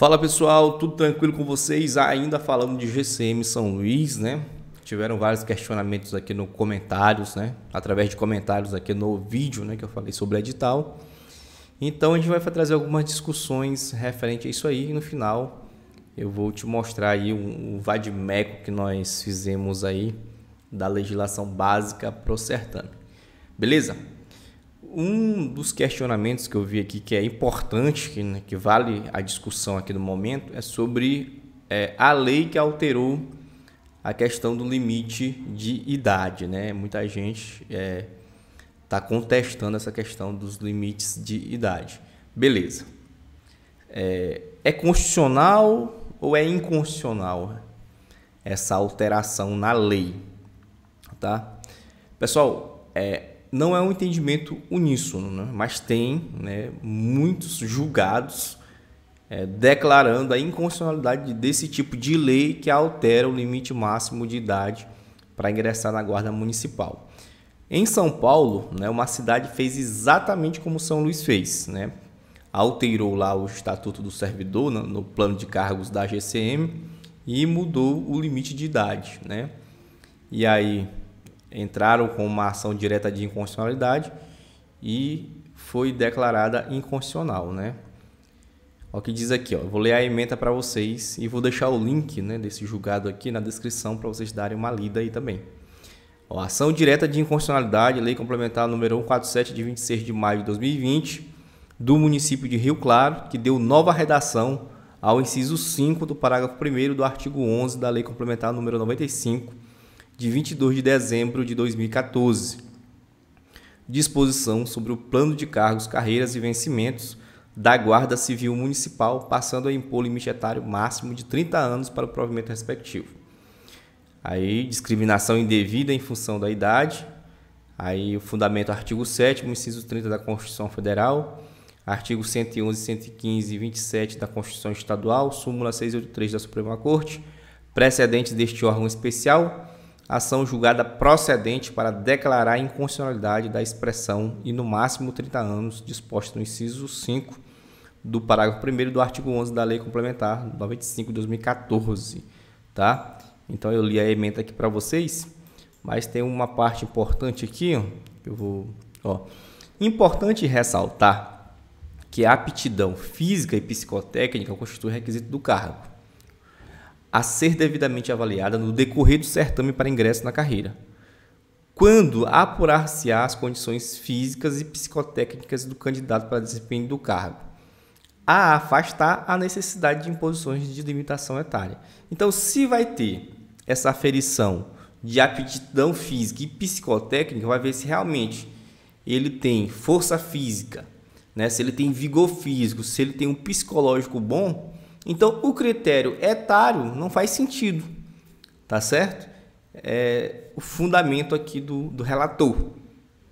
Fala pessoal, tudo tranquilo com vocês? Ah, ainda falando de GCM São Luís, né? Tiveram vários questionamentos aqui no comentários, né? Através de comentários aqui no vídeo, né? Que eu falei sobre edital. Então a gente vai trazer algumas discussões referente a isso aí e no final eu vou te mostrar aí um, um vadimeco que nós fizemos aí da legislação básica pro certame. Beleza? um dos questionamentos que eu vi aqui que é importante, que, né, que vale a discussão aqui no momento, é sobre é, a lei que alterou a questão do limite de idade. Né? Muita gente está é, tá contestando essa questão dos limites de idade. Beleza. É, é constitucional ou é inconstitucional essa alteração na lei? Tá? Pessoal, é, não é um entendimento uníssono, né? mas tem né, muitos julgados é, declarando a inconstitucionalidade desse tipo de lei que altera o limite máximo de idade para ingressar na guarda municipal. Em São Paulo, né, uma cidade fez exatamente como São Luís fez, né? alterou lá o estatuto do servidor no, né, no plano de cargos da GCM e mudou o limite de idade, né? E aí entraram com uma ação direta de inconstitucionalidade e foi declarada inconstitucional, né? O que diz aqui, ó, vou ler a emenda para vocês e vou deixar o link né, desse julgado aqui na descrição para vocês darem uma lida aí também. Ó, ação direta de inconstitucionalidade, lei complementar número 147 de 26 de maio de 2020 do município de Rio Claro, que deu nova redação ao inciso 5 do parágrafo 1 do artigo 11 da lei complementar número 95 de 22 de dezembro de 2014. Disposição sobre o plano de cargos, carreiras e vencimentos da Guarda Civil Municipal, passando a impor limite etário máximo de 30 anos para o provimento respectivo. Aí, discriminação indevida em função da idade. Aí, o fundamento artigo 7, inciso 30 da Constituição Federal, artigo 111, 115 e 27 da Constituição Estadual, súmula 683 da Suprema Corte, precedentes deste órgão especial ação julgada procedente para declarar a inconstitucionalidade da expressão e no máximo 30 anos disposta no inciso 5 do parágrafo 1 do artigo 11 da Lei Complementar 95 de 2014, tá? Então eu li a emenda aqui para vocês, mas tem uma parte importante aqui, ó, eu vou, ó. Importante ressaltar que a aptidão física e psicotécnica constitui requisito do cargo a ser devidamente avaliada no decorrer do certame para ingresso na carreira, quando apurar-se as condições físicas e psicotécnicas do candidato para desempenho do cargo, a afastar a necessidade de imposições de limitação etária. Então, se vai ter essa aferição de aptidão física e psicotécnica, vai ver se realmente ele tem força física, né? se ele tem vigor físico, se ele tem um psicológico bom, então, o critério etário não faz sentido, tá certo? É o fundamento aqui do, do relator,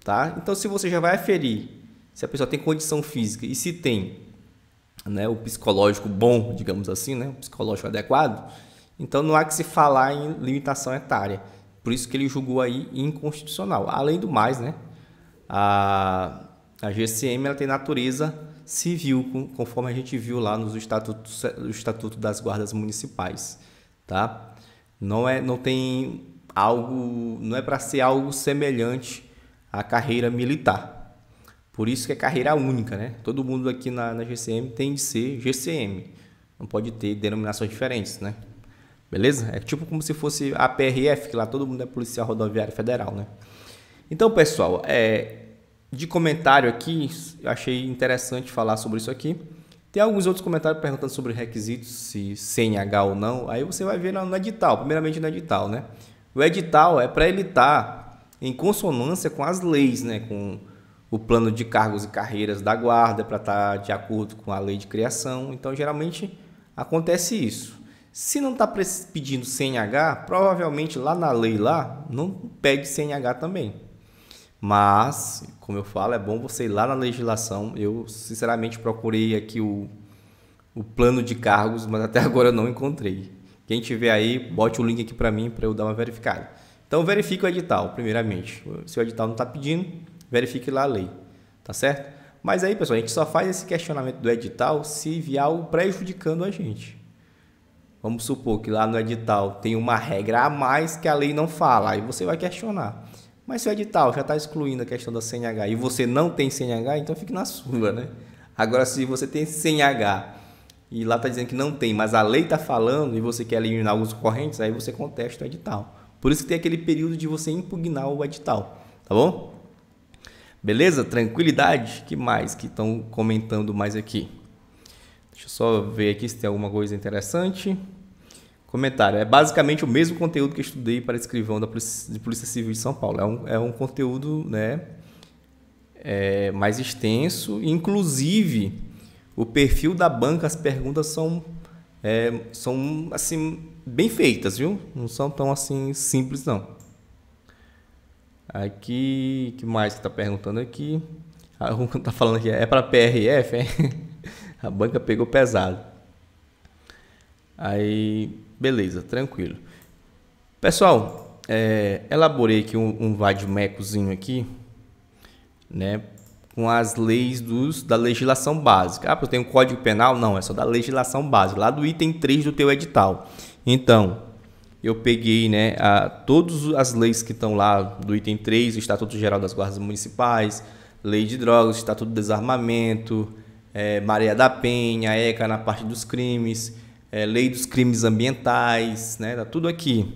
tá? Então, se você já vai aferir se a pessoa tem condição física e se tem né, o psicológico bom, digamos assim, né, o psicológico adequado, então não há que se falar em limitação etária. Por isso que ele julgou aí inconstitucional. Além do mais, né, a, a GCM ela tem natureza civil, conforme a gente viu lá no Estatuto, no estatuto das Guardas Municipais, tá? Não é, não tem algo, não é para ser algo semelhante à carreira militar. Por isso que é carreira única, né? Todo mundo aqui na, na GCM tem de ser GCM. Não pode ter denominações diferentes, né? Beleza? É tipo como se fosse a PRF, que lá todo mundo é Policial Rodoviária Federal, né? Então, pessoal, é, de comentário aqui, eu achei interessante falar sobre isso aqui. Tem alguns outros comentários perguntando sobre requisitos, se CNH ou não. Aí você vai ver no edital, primeiramente no edital, né? O edital é para ele estar tá em consonância com as leis, né? Com o plano de cargos e carreiras da guarda, para estar tá de acordo com a lei de criação. Então, geralmente acontece isso. Se não está pedindo CNH, provavelmente lá na lei lá não pede CNH também. Mas, como eu falo, é bom você ir lá na legislação. Eu, sinceramente, procurei aqui o, o plano de cargos, mas até agora eu não encontrei. Quem tiver aí, bote o link aqui para mim para eu dar uma verificada. Então, verifique o edital, primeiramente. Se o edital não está pedindo, verifique lá a lei, tá certo? Mas aí, pessoal, a gente só faz esse questionamento do edital se vier algo prejudicando a gente. Vamos supor que lá no edital tem uma regra a mais que a lei não fala, aí você vai questionar. Mas se o edital já está excluindo a questão da CNH e você não tem CNH, então fique na sua, né? Agora, se você tem CNH e lá está dizendo que não tem, mas a lei está falando e você quer eliminar alguns correntes, aí você contesta o edital. Por isso que tem aquele período de você impugnar o edital, tá bom? Beleza? Tranquilidade? que mais que estão comentando mais aqui? Deixa eu só ver aqui se tem alguma coisa interessante. Comentário. É basicamente o mesmo conteúdo que eu estudei para escrivão da Polícia, de Polícia Civil de São Paulo. É um, é um conteúdo né, é, mais extenso. Inclusive, o perfil da banca, as perguntas são, é, são assim, bem feitas, viu? Não são tão assim simples, não. Aqui, que mais que está perguntando aqui? Ah, tá falando aqui, é para PRF? A banca pegou pesado. Aí, beleza, tranquilo. Pessoal, é, elaborei aqui um, um vadmecozinho aqui, né? Com as leis dos, da legislação básica. Ah, porque tem um código penal? Não, é só da legislação básica, lá do item 3 do teu edital. Então, eu peguei né, a, todas as leis que estão lá do item 3, o Estatuto Geral das Guardas Municipais, Lei de Drogas, Estatuto do Desarmamento, é, Maria da Penha, ECA na parte dos crimes, é, lei dos crimes ambientais, né? Tá tudo aqui.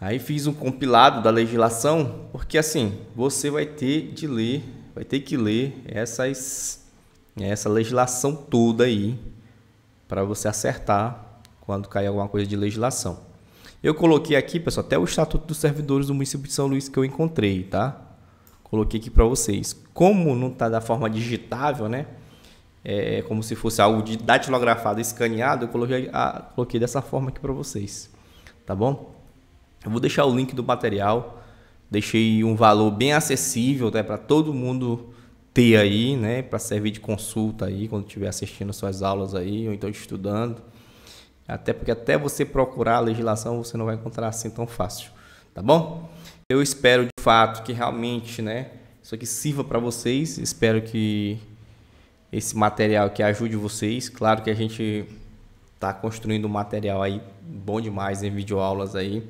Aí fiz um compilado da legislação, porque assim, você vai ter de ler, vai ter que ler essas essa legislação toda aí para você acertar quando cair alguma coisa de legislação. Eu coloquei aqui, pessoal, até o estatuto dos servidores do município de São Luís que eu encontrei, tá? Coloquei aqui para vocês. Como não tá da forma digitável, né? É, é, como se fosse algo de datilografado, escaneado, eu coloquei, a, ah, coloquei dessa forma aqui para vocês, tá bom? Eu vou deixar o link do material, deixei um valor bem acessível né, para todo mundo ter aí, né, para servir de consulta aí quando estiver assistindo suas aulas aí ou então estudando. Até porque até você procurar a legislação, você não vai encontrar assim tão fácil, tá bom? Eu espero de fato que realmente, né, isso aqui sirva para vocês. Espero que esse material que ajude vocês. Claro que a gente está construindo um material aí bom demais em videoaulas aí.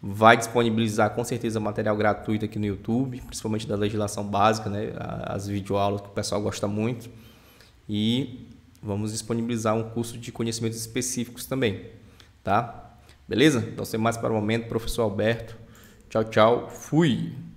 Vai disponibilizar com certeza material gratuito aqui no YouTube, principalmente da legislação básica, né? as videoaulas que o pessoal gosta muito. E vamos disponibilizar um curso de conhecimentos específicos também, tá? Beleza? Então, sem mais para o momento, professor Alberto. Tchau, tchau. Fui!